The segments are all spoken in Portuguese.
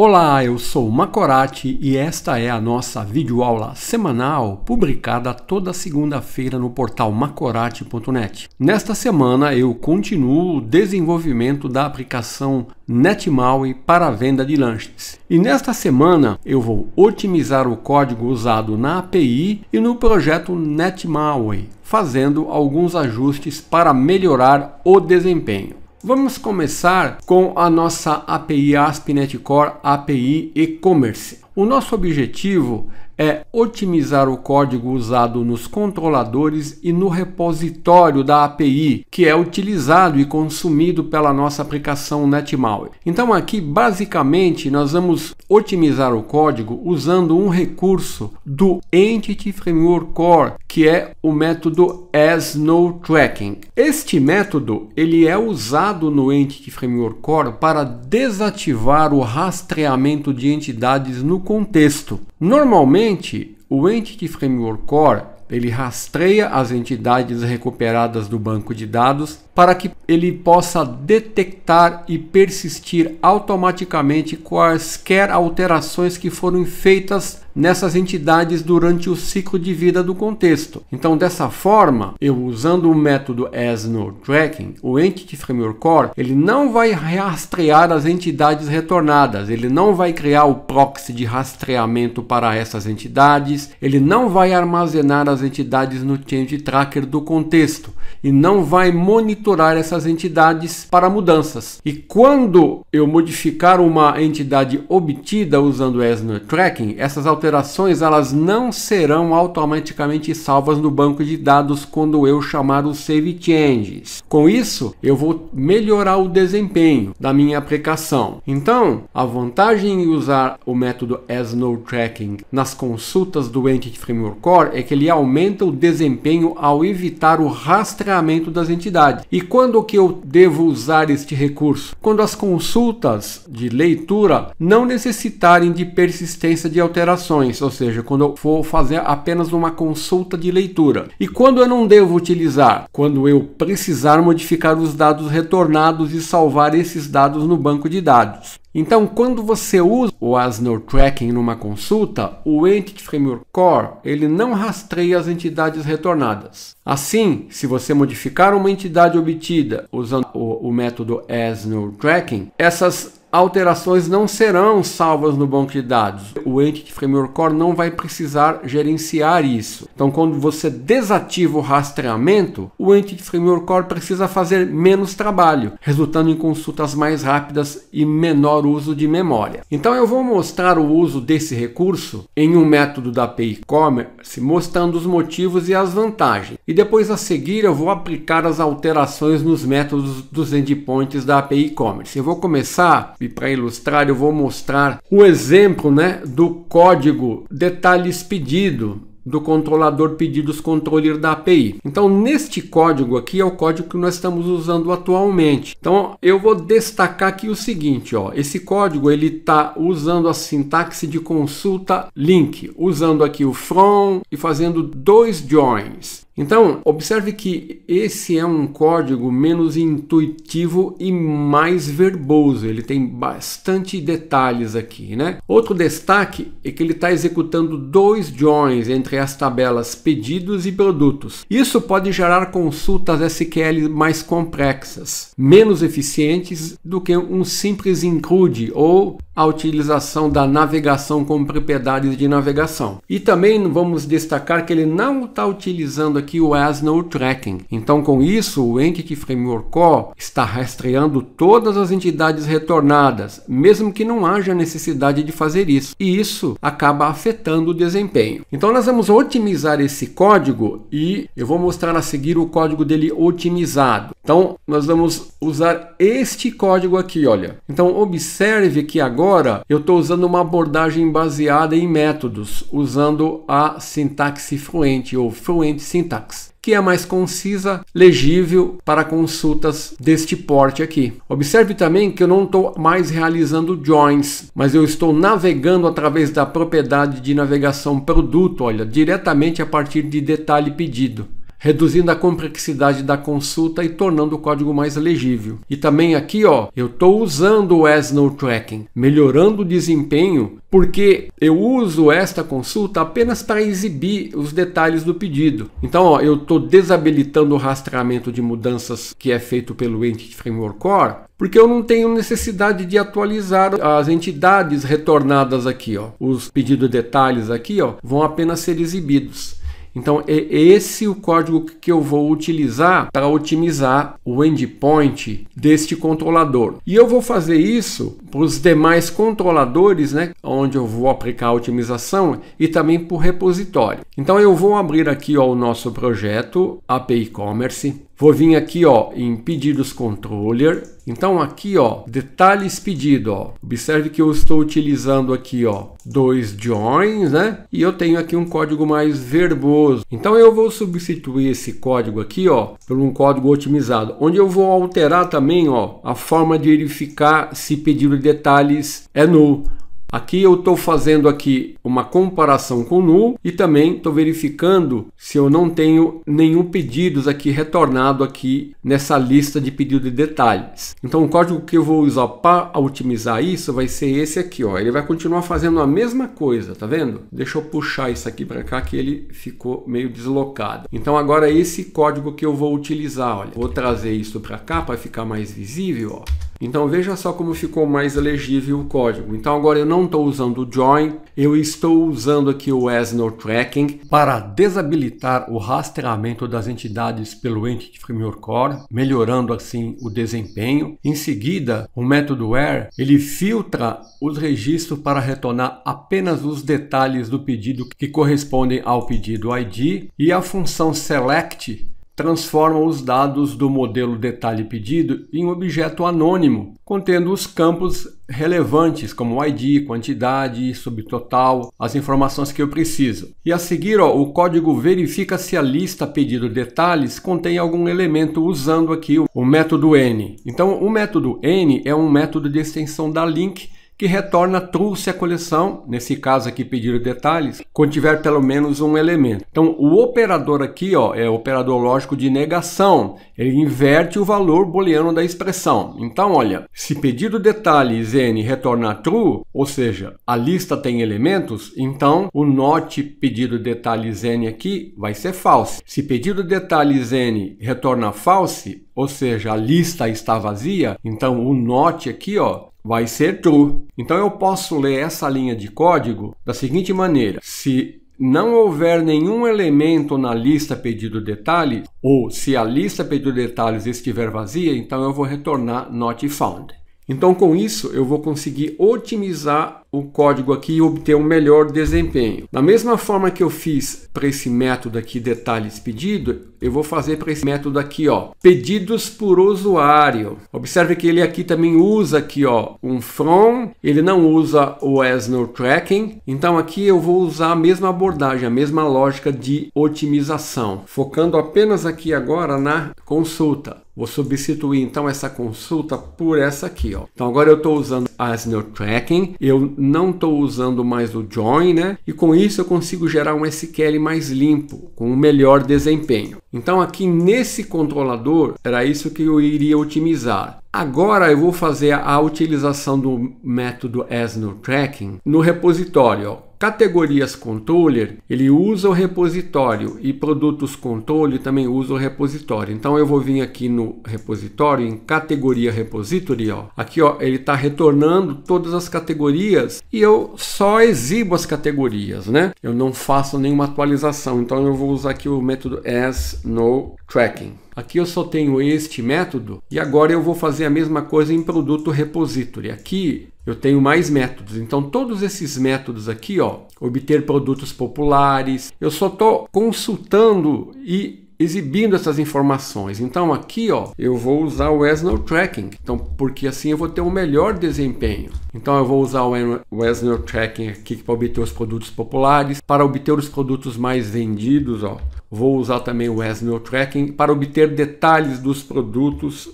Olá, eu sou Macorati e esta é a nossa videoaula semanal publicada toda segunda-feira no portal macorati.net. Nesta semana eu continuo o desenvolvimento da aplicação NetMaui para a venda de lanches. E nesta semana eu vou otimizar o código usado na API e no projeto NetMaui, fazendo alguns ajustes para melhorar o desempenho. Vamos começar com a nossa API ASP.NET Core API e-commerce. O nosso objetivo é otimizar o código usado nos controladores e no repositório da API, que é utilizado e consumido pela nossa aplicação NetMower. Então aqui basicamente nós vamos otimizar o código usando um recurso do Entity Framework Core, que é o método asNoTracking. Este método ele é usado no Entity Framework Core para desativar o rastreamento de entidades no contexto. Normalmente, o Entity Framework Core ele rastreia as entidades recuperadas do banco de dados para que ele possa detectar e persistir automaticamente quaisquer alterações que foram feitas nessas entidades durante o ciclo de vida do contexto. Então, dessa forma, eu usando o método ESNO Tracking, o Entity Framework Core, ele não vai rastrear as entidades retornadas, ele não vai criar o proxy de rastreamento para essas entidades, ele não vai armazenar as entidades no Change Tracker do contexto e não vai monitorar estruturar essas entidades para mudanças. E quando eu modificar uma entidade obtida usando no Tracking, essas alterações elas não serão automaticamente salvas no banco de dados quando eu chamar o Save Changes. Com isso, eu vou melhorar o desempenho da minha aplicação. Então, a vantagem em usar o método no Tracking nas consultas do Entity Framework Core é que ele aumenta o desempenho ao evitar o rastreamento das entidades. E e quando que eu devo usar este recurso? Quando as consultas de leitura não necessitarem de persistência de alterações, ou seja, quando eu for fazer apenas uma consulta de leitura. E quando eu não devo utilizar? Quando eu precisar modificar os dados retornados e salvar esses dados no banco de dados. Então, quando você usa o Asner Tracking numa consulta, o Entity Framework Core ele não rastreia as entidades retornadas. Assim, se você modificar uma entidade obtida usando o, o método Asner Tracking, essas alterações não serão salvas no banco de dados. O Entity Framework Core não vai precisar gerenciar isso. Então, quando você desativa o rastreamento, o Entity Framework Core precisa fazer menos trabalho, resultando em consultas mais rápidas e menor uso de memória. Então, eu vou mostrar o uso desse recurso em um método da API Commerce, mostrando os motivos e as vantagens. E depois a seguir, eu vou aplicar as alterações nos métodos dos endpoints da API Commerce. Eu vou começar e para ilustrar, eu vou mostrar o exemplo né, do código detalhes pedido do controlador pedidos controller da API. Então, neste código aqui é o código que nós estamos usando atualmente. Então, eu vou destacar aqui o seguinte, ó, esse código ele está usando a sintaxe de consulta link, usando aqui o from e fazendo dois joins. Então, observe que esse é um código menos intuitivo e mais verboso. Ele tem bastante detalhes aqui, né? Outro destaque é que ele está executando dois joins entre as tabelas pedidos e produtos. Isso pode gerar consultas SQL mais complexas, menos eficientes do que um simples include ou a utilização da navegação com propriedades de navegação. E também vamos destacar que ele não está utilizando aqui que o Asno Tracking. Então, com isso, o Entity Framework Core está rastreando todas as entidades retornadas, mesmo que não haja necessidade de fazer isso. E isso acaba afetando o desempenho. Então, nós vamos otimizar esse código e eu vou mostrar a seguir o código dele otimizado. Então, nós vamos usar este código aqui, olha. Então, observe que agora eu estou usando uma abordagem baseada em métodos, usando a sintaxe fluente ou fluente sintaxe sintaxe, que é mais concisa, legível para consultas deste porte aqui. Observe também que eu não estou mais realizando joins, mas eu estou navegando através da propriedade de navegação produto, olha, diretamente a partir de detalhe pedido reduzindo a complexidade da consulta e tornando o código mais legível. E também aqui, ó, eu estou usando o Asno Tracking, melhorando o desempenho, porque eu uso esta consulta apenas para exibir os detalhes do pedido. Então, ó, eu estou desabilitando o rastreamento de mudanças que é feito pelo Entity Framework Core, porque eu não tenho necessidade de atualizar as entidades retornadas aqui, ó. Os pedidos detalhes aqui, ó, vão apenas ser exibidos. Então é esse o código que eu vou utilizar para otimizar o endpoint deste controlador. E eu vou fazer isso para os demais controladores, né, onde eu vou aplicar a otimização e também para o repositório. Então eu vou abrir aqui ó, o nosso projeto API Commerce. Vou vir aqui ó, em pedidos controller. Então aqui ó, detalhes pedido, ó. Observe que eu estou utilizando aqui ó, dois joins, né? E eu tenho aqui um código mais verboso. Então eu vou substituir esse código aqui ó, por um código otimizado, onde eu vou alterar também ó, a forma de verificar se pedido de detalhes é null. Aqui eu estou fazendo aqui uma comparação com null e também estou verificando se eu não tenho nenhum pedidos aqui retornado aqui nessa lista de pedido de detalhes. Então o código que eu vou usar para otimizar isso vai ser esse aqui, ó. Ele vai continuar fazendo a mesma coisa, tá vendo? Deixa eu puxar isso aqui para cá que ele ficou meio deslocado. Então agora é esse código que eu vou utilizar, olha. Vou trazer isso para cá para ficar mais visível, ó. Então veja só como ficou mais legível o código. Então agora eu não estou usando o join, eu estou usando aqui o no Tracking para desabilitar o rastreamento das entidades pelo Entity Framework Core, melhorando assim o desempenho. Em seguida, o método where ele filtra os registros para retornar apenas os detalhes do pedido que correspondem ao pedido ID e a função select transforma os dados do modelo detalhe pedido em um objeto anônimo, contendo os campos relevantes como ID, quantidade, subtotal, as informações que eu preciso. E a seguir, ó, o código verifica se a lista pedido detalhes contém algum elemento usando aqui o método n. Então, o método n é um método de extensão da link que retorna trouxe a coleção, nesse caso aqui pediram detalhes, contiver pelo menos um elemento. Então o operador aqui ó, é operador lógico de negação, ele inverte o valor booleano da expressão. Então olha, se pedido detalhes n retornar true, ou seja, a lista tem elementos, então o not pedido detalhes n aqui vai ser false. Se pedido detalhes n retorna false, ou seja, a lista está vazia, então o not aqui ó, vai ser true. Então eu posso ler essa linha de código da seguinte maneira: se não houver nenhum elemento na lista pedido detalhes, ou se a lista pedido detalhes estiver vazia, então eu vou retornar not found. Então com isso eu vou conseguir otimizar o código aqui e obter um melhor desempenho. Da mesma forma que eu fiz para esse método aqui, detalhes pedido, eu vou fazer para esse método aqui, ó, pedidos por usuário. Observe que ele aqui também usa aqui, ó, um from, ele não usa o as no tracking. Então aqui eu vou usar a mesma abordagem, a mesma lógica de otimização, focando apenas aqui agora na consulta. Vou substituir então essa consulta por essa aqui, ó. Então agora eu estou usando as no tracking. Eu não estou usando mais o join, né? E com isso eu consigo gerar um SQL mais limpo, com um melhor desempenho. Então aqui nesse controlador era isso que eu iria otimizar. Agora eu vou fazer a utilização do método asNoTracking no repositório. Ó categorias controller, ele usa o repositório e produtos controller também usa o repositório. Então eu vou vir aqui no repositório, em categoria repository, ó. aqui ó, ele está retornando todas as categorias e eu só exibo as categorias, né? Eu não faço nenhuma atualização, então eu vou usar aqui o método as no tracking. Aqui eu só tenho este método e agora eu vou fazer a mesma coisa em produto repository. Aqui eu tenho mais métodos. Então todos esses métodos aqui, ó, obter produtos populares, eu só estou consultando e exibindo essas informações. Então aqui, ó, eu vou usar o Wesnor Tracking, então porque assim eu vou ter um melhor desempenho. Então eu vou usar o Wesnor Tracking aqui para obter os produtos populares, para obter os produtos mais vendidos, ó. Vou usar também o Wesmill Tracking para obter detalhes dos produtos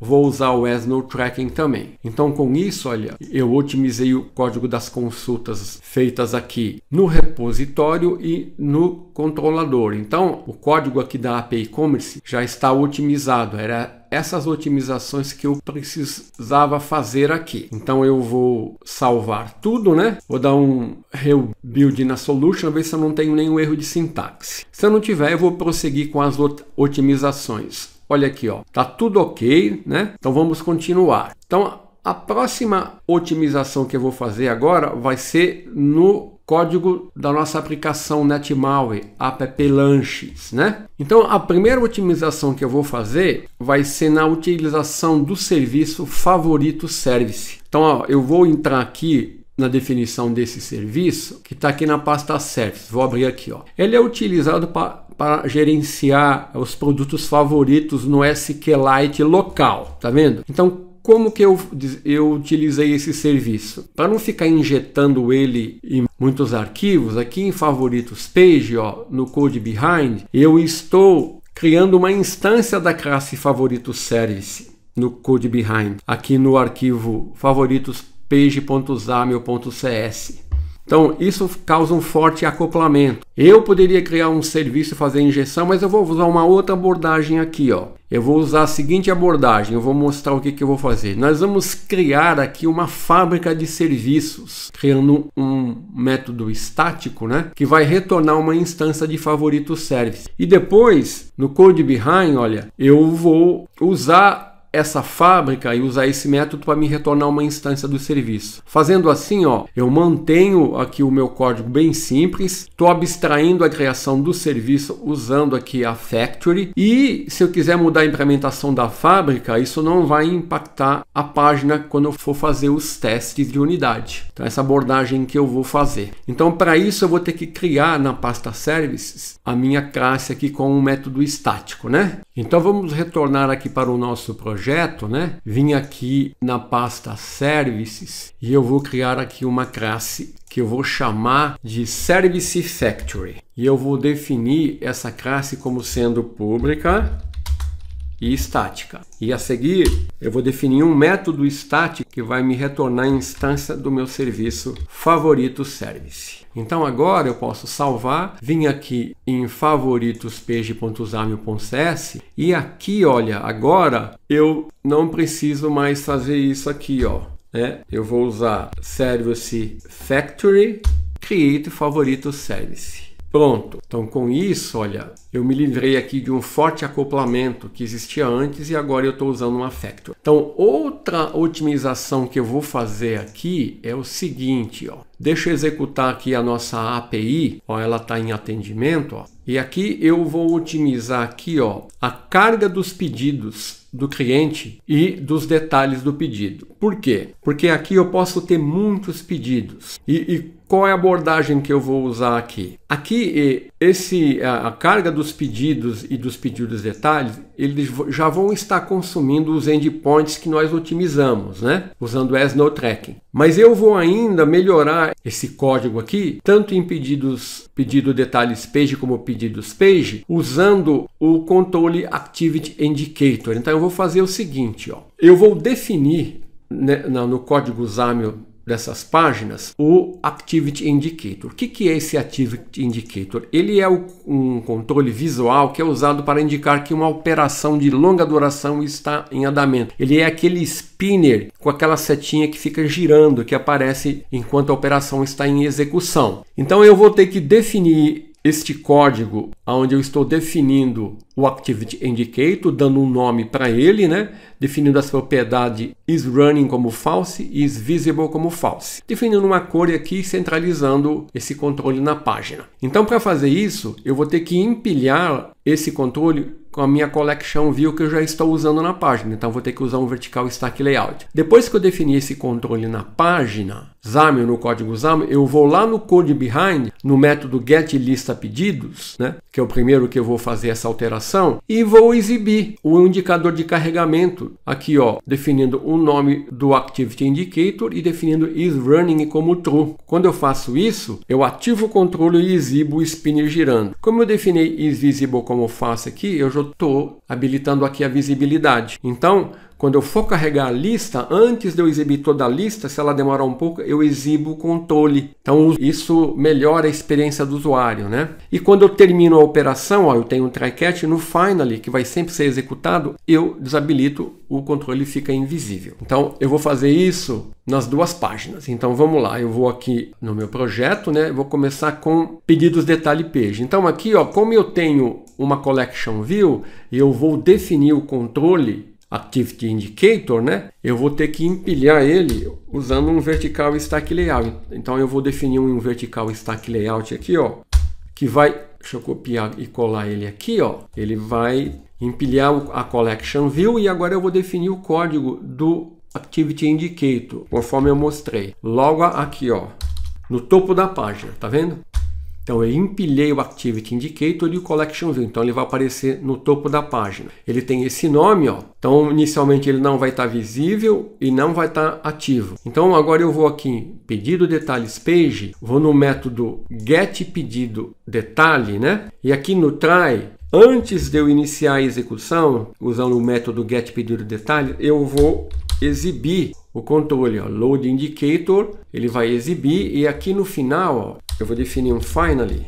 vou usar o Asno Tracking também. Então com isso, olha, eu otimizei o código das consultas feitas aqui no repositório e no controlador. Então o código aqui da API Commerce já está otimizado, era essas otimizações que eu precisava fazer aqui. Então eu vou salvar tudo, né? Vou dar um rebuild na solution, ver se eu não tenho nenhum erro de sintaxe. Se eu não tiver, eu vou prosseguir com as otimizações. Olha aqui, ó, tá tudo ok, né? Então vamos continuar. Então a próxima otimização que eu vou fazer agora vai ser no código da nossa aplicação NetMaui, app lanches, né? Então a primeira otimização que eu vou fazer vai ser na utilização do serviço favorito service. Então ó, eu vou entrar aqui na definição desse serviço, que está aqui na pasta Service. Vou abrir aqui. Ó. Ele é utilizado para gerenciar os produtos favoritos no SQLite local. Tá vendo? Então, como que eu, eu utilizei esse serviço? Para não ficar injetando ele em muitos arquivos, aqui em favoritos page, ó, no code behind, eu estou criando uma instância da classe favoritos service no code behind, aqui no arquivo favoritos page.zamio.cs. Então, isso causa um forte acoplamento. Eu poderia criar um serviço e fazer injeção, mas eu vou usar uma outra abordagem aqui. Ó. Eu vou usar a seguinte abordagem, eu vou mostrar o que, que eu vou fazer. Nós vamos criar aqui uma fábrica de serviços, criando um método estático, né? Que vai retornar uma instância de favorito service. E depois, no code behind, olha, eu vou usar essa fábrica e usar esse método para me retornar uma instância do serviço. Fazendo assim, ó, eu mantenho aqui o meu código bem simples, estou abstraindo a criação do serviço usando aqui a factory e se eu quiser mudar a implementação da fábrica, isso não vai impactar a página quando eu for fazer os testes de unidade. Então essa abordagem que eu vou fazer. Então para isso eu vou ter que criar na pasta services a minha classe aqui com um método estático, né? Então vamos retornar aqui para o nosso projeto, né? Vim aqui na pasta Services e eu vou criar aqui uma classe que eu vou chamar de Service Factory. E eu vou definir essa classe como sendo pública e estática. E a seguir, eu vou definir um método estático que vai me retornar a instância do meu serviço favorito service. Então agora eu posso salvar, vim aqui em favoritos.page.usame.cs e aqui, olha, agora eu não preciso mais fazer isso aqui, ó. Né? Eu vou usar service factory create favorito service. Pronto. Então, com isso, olha, eu me livrei aqui de um forte acoplamento que existia antes e agora eu estou usando uma factor. Então, outra otimização que eu vou fazer aqui é o seguinte, ó. Deixa eu executar aqui a nossa API, ó, ela está em atendimento, ó. E aqui eu vou otimizar aqui, ó, a carga dos pedidos do cliente e dos detalhes do pedido. Por quê? Porque aqui eu posso ter muitos pedidos. E, e qual é a abordagem que eu vou usar aqui? Aqui, esse, a carga dos pedidos e dos pedidos detalhes, eles já vão estar consumindo os endpoints que nós otimizamos, né? Usando o no Tracking. Mas eu vou ainda melhorar esse código aqui, tanto em pedidos, pedido detalhes page como pedidos page, usando o controle Activity Indicator. Então eu vou fazer o seguinte, ó. Eu vou definir né, no código XAML dessas páginas o Activity Indicator. O que é esse Activity Indicator? Ele é um controle visual que é usado para indicar que uma operação de longa duração está em andamento. Ele é aquele spinner com aquela setinha que fica girando, que aparece enquanto a operação está em execução. Então eu vou ter que definir este código onde eu estou definindo o Activity Indicator, dando um nome para ele, né? definindo as propriedades isRunning como false e isVisible como false, definindo uma cor aqui centralizando esse controle na página. Então, para fazer isso, eu vou ter que empilhar esse controle com a minha collection view que eu já estou usando na página. Então vou ter que usar um vertical stack layout. Depois que eu defini esse controle na página, XAML no código XAML, eu vou lá no code behind, no método GetListaPedidos, né, que é o primeiro que eu vou fazer essa alteração, e vou exibir o indicador de carregamento aqui, ó, definindo o nome do Activity Indicator e definindo is running como true. Quando eu faço isso, eu ativo o controle e exibo o spinner girando. Como eu defini is visible como faço aqui, eu já estou habilitando aqui a visibilidade. Então, quando eu for carregar a lista, antes de eu exibir toda a lista, se ela demorar um pouco, eu exibo o controle. Então isso melhora a experiência do usuário, né? E quando eu termino a operação, ó, eu tenho um try catch no finally que vai sempre ser executado, eu desabilito o controle fica invisível. Então eu vou fazer isso nas duas páginas. Então vamos lá, eu vou aqui no meu projeto, né? Vou começar com pedidos detalhe page. Então aqui, ó, como eu tenho uma collection view eu vou definir o controle Activity Indicator, né? Eu vou ter que empilhar ele usando um vertical stack layout. Então eu vou definir um vertical stack layout aqui, ó, que vai, deixa eu copiar e colar ele aqui, ó. Ele vai empilhar a collection view e agora eu vou definir o código do Activity Indicator, conforme eu mostrei. Logo aqui, ó, no topo da página, tá vendo? Então eu empilhei o Activity Indicator e o Collection View. Então ele vai aparecer no topo da página. Ele tem esse nome, ó. Então inicialmente ele não vai estar tá visível e não vai estar tá ativo. Então agora eu vou aqui em Pedido Detalhes Page, vou no método Get Pedido Detalhe, né? E aqui no Try Antes de eu iniciar a execução, usando o método get pedido detalhe, eu vou exibir o controle, ó, load indicator, ele vai exibir e aqui no final, ó, eu vou definir um finally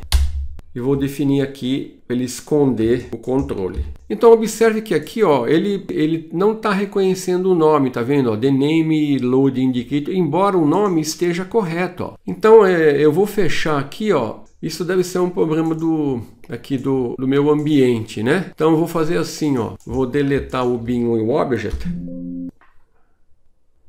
e vou definir aqui ele esconder o controle. Então observe que aqui ó, ele, ele não está reconhecendo o nome, tá vendo? Ó, the name load indicator, embora o nome esteja correto. Ó. Então é, eu vou fechar aqui, ó. Isso deve ser um problema do aqui do, do meu ambiente, né? Então eu vou fazer assim, ó. Vou deletar o bin o object.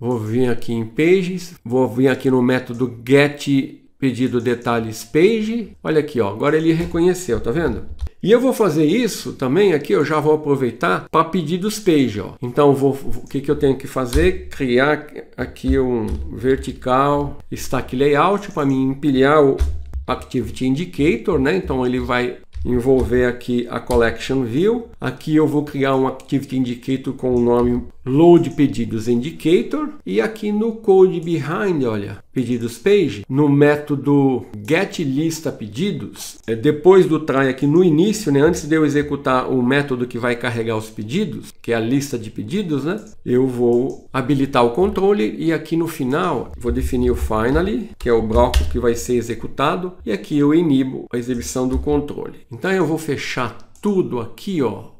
Vou vir aqui em pages, vou vir aqui no método get pedido detalhes page. Olha aqui, ó, agora ele reconheceu, tá vendo? E eu vou fazer isso também aqui, eu já vou aproveitar para pedidos page. Ó. Então, vou, o que, que eu tenho que fazer? Criar aqui um vertical stack layout para mim empilhar o Activity Indicator, né? Então ele vai envolver aqui a Collection View. Aqui eu vou criar um Activity Indicator com o nome Load Pedidos Indicator. E aqui no Code Behind, olha, Pedidos Page, no método GetListaPedidos, é, depois do try aqui no início, né, antes de eu executar o método que vai carregar os pedidos, que é a lista de pedidos, né, eu vou habilitar o controle e aqui no final vou definir o Finally, que é o bloco que vai ser executado, e aqui eu inibo a exibição do controle. Então eu vou fechar tudo aqui, ó.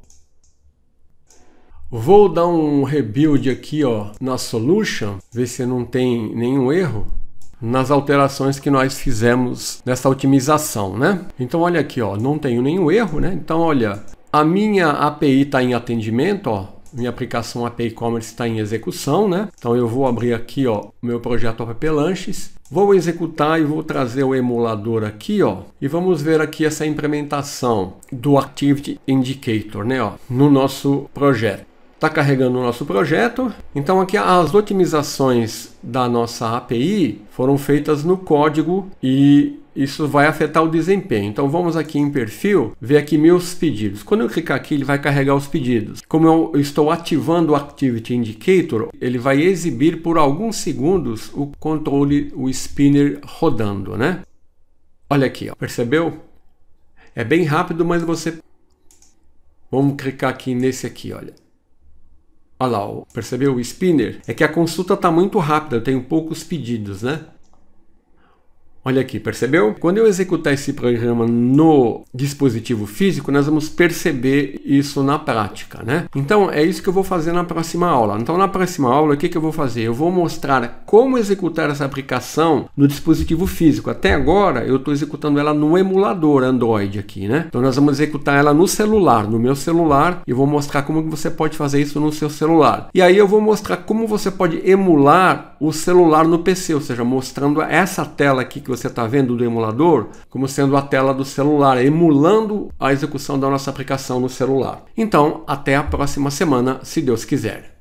Vou dar um rebuild aqui, ó, na solution, ver se não tem nenhum erro nas alterações que nós fizemos nessa otimização, né? Então olha aqui, ó, não tenho nenhum erro, né? Então olha, a minha API está em atendimento, ó, minha aplicação API Commerce está em execução, né? Então eu vou abrir aqui, ó, meu projeto App Lanches Vou executar e vou trazer o emulador aqui, ó, e vamos ver aqui essa implementação do Activity Indicator, né, ó, no nosso projeto está carregando o nosso projeto. Então aqui as otimizações da nossa API foram feitas no código e isso vai afetar o desempenho. Então vamos aqui em perfil, ver aqui meus pedidos. Quando eu clicar aqui, ele vai carregar os pedidos. Como eu estou ativando o Activity Indicator, ele vai exibir por alguns segundos o controle, o spinner rodando, né? Olha aqui, ó, percebeu? É bem rápido, mas você... Vamos clicar aqui nesse aqui, olha. Olha lá, percebeu o spinner? É que a consulta está muito rápida, eu tenho poucos pedidos, né? Olha aqui, percebeu? Quando eu executar esse programa no dispositivo físico, nós vamos perceber isso na prática, né? Então, é isso que eu vou fazer na próxima aula. Então, na próxima aula, o que, que eu vou fazer? Eu vou mostrar como executar essa aplicação no dispositivo físico. Até agora, eu estou executando ela no emulador Android aqui, né? Então, nós vamos executar ela no celular, no meu celular, e vou mostrar como você pode fazer isso no seu celular. E aí, eu vou mostrar como você pode emular o celular no PC, ou seja, mostrando essa tela aqui que você está vendo do emulador como sendo a tela do celular, emulando a execução da nossa aplicação no celular. Então, até a próxima semana, se Deus quiser.